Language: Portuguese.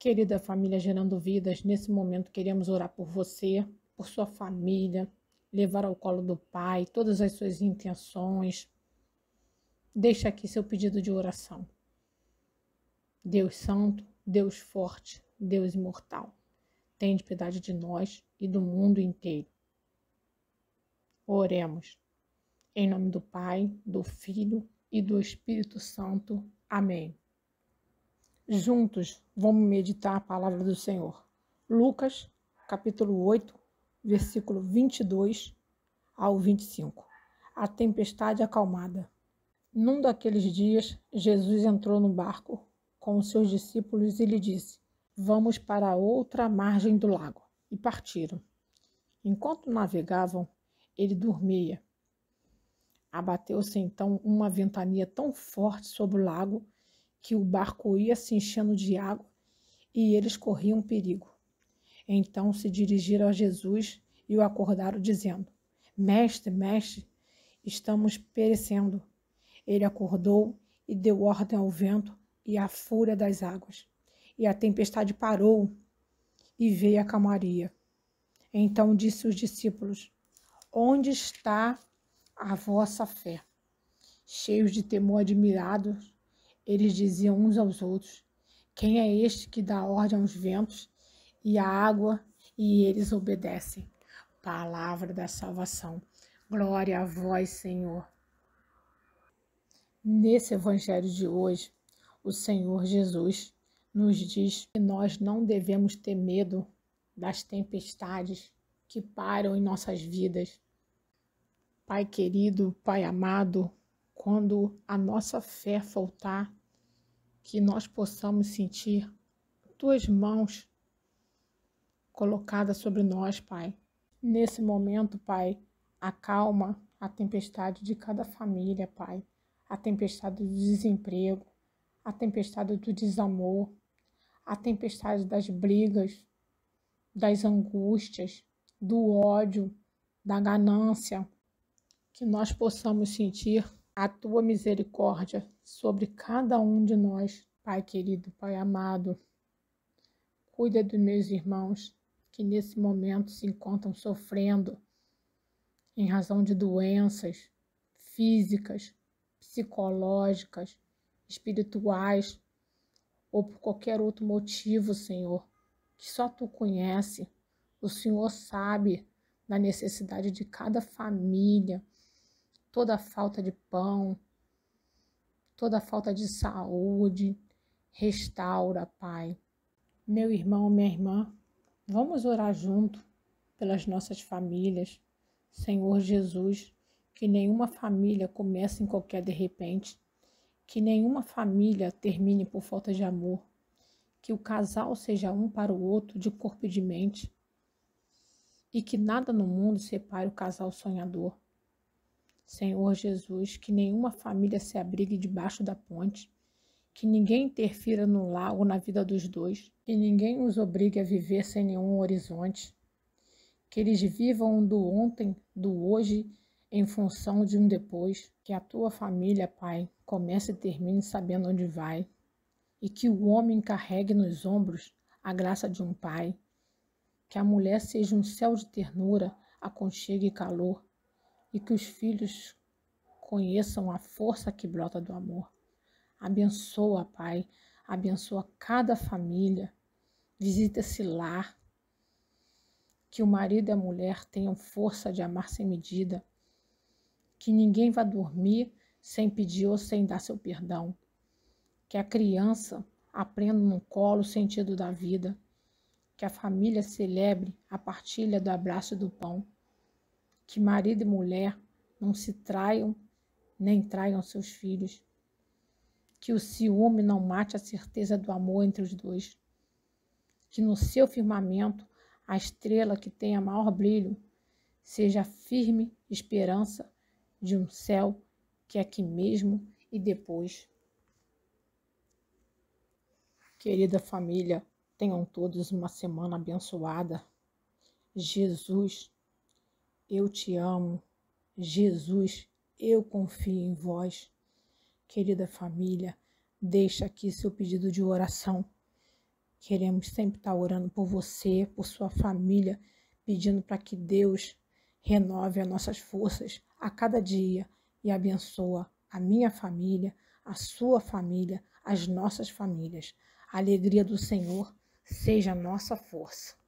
Querida família Gerando Vidas, nesse momento queremos orar por você, por sua família, levar ao colo do Pai todas as suas intenções. Deixa aqui seu pedido de oração. Deus Santo, Deus Forte, Deus Imortal, de piedade de nós e do mundo inteiro. Oremos. Em nome do Pai, do Filho e do Espírito Santo. Amém. Juntos vamos meditar a palavra do Senhor. Lucas, capítulo 8, versículo 22 ao 25. A tempestade acalmada. Num daqueles dias, Jesus entrou no barco com os seus discípulos e lhe disse: Vamos para a outra margem do lago. E partiram. Enquanto navegavam, ele dormia. Abateu-se então uma ventania tão forte sobre o lago que o barco ia se enchendo de água e eles corriam perigo. Então se dirigiram a Jesus e o acordaram, dizendo: Mestre, mestre, estamos perecendo. Ele acordou e deu ordem ao vento e à fúria das águas. E a tempestade parou e veio a calmaria. Então disse os discípulos: Onde está a vossa fé? Cheios de temor admirados, eles diziam uns aos outros: Quem é este que dá ordem aos ventos e à água, e eles obedecem? Palavra da salvação. Glória a vós, Senhor. Nesse evangelho de hoje, o Senhor Jesus nos diz que nós não devemos ter medo das tempestades que param em nossas vidas. Pai querido, Pai amado, quando a nossa fé faltar, que nós possamos sentir tuas mãos colocadas sobre nós, Pai. Nesse momento, Pai, acalma a tempestade de cada família, Pai. A tempestade do desemprego, a tempestade do desamor, a tempestade das brigas, das angústias, do ódio, da ganância, que nós possamos sentir a tua misericórdia sobre cada um de nós, Pai querido, Pai amado. Cuida dos meus irmãos que nesse momento se encontram sofrendo em razão de doenças físicas, psicológicas, espirituais ou por qualquer outro motivo, Senhor, que só tu conhece. O Senhor sabe da necessidade de cada família, toda a falta de pão, toda a falta de saúde. Restaura, Pai. Meu irmão, minha irmã, vamos orar junto pelas nossas famílias. Senhor Jesus, que nenhuma família comece em qualquer de repente, que nenhuma família termine por falta de amor, que o casal seja um para o outro de corpo e de mente, e que nada no mundo separe o casal sonhador. Senhor Jesus, que nenhuma família se abrigue debaixo da ponte, que ninguém interfira no lar ou na vida dos dois, que ninguém os obrigue a viver sem nenhum horizonte, que eles vivam do ontem, do hoje, em função de um depois, que a tua família, Pai, comece e termine sabendo onde vai, e que o homem carregue nos ombros a graça de um pai, que a mulher seja um céu de ternura, aconchego e calor, e que os filhos conheçam a força que brota do amor. Abençoa, Pai, abençoa cada família, visita esse lar. Que o marido e a mulher tenham força de amar sem medida. Que ninguém vá dormir sem pedir ou sem dar seu perdão. Que a criança aprenda no colo o sentido da vida. Que a família celebre a partilha do abraço e do pão que marido e mulher não se traiam, nem traiam seus filhos. Que o ciúme não mate a certeza do amor entre os dois. Que no seu firmamento a estrela que tenha maior brilho seja a firme esperança de um céu que é aqui mesmo e depois. Querida família, tenham todos uma semana abençoada. Jesus eu te amo. Jesus, eu confio em vós. Querida família, deixa aqui seu pedido de oração. Queremos sempre estar orando por você, por sua família, pedindo para que Deus renove as nossas forças a cada dia e abençoa a minha família, a sua família, as nossas famílias. A alegria do Senhor seja nossa força.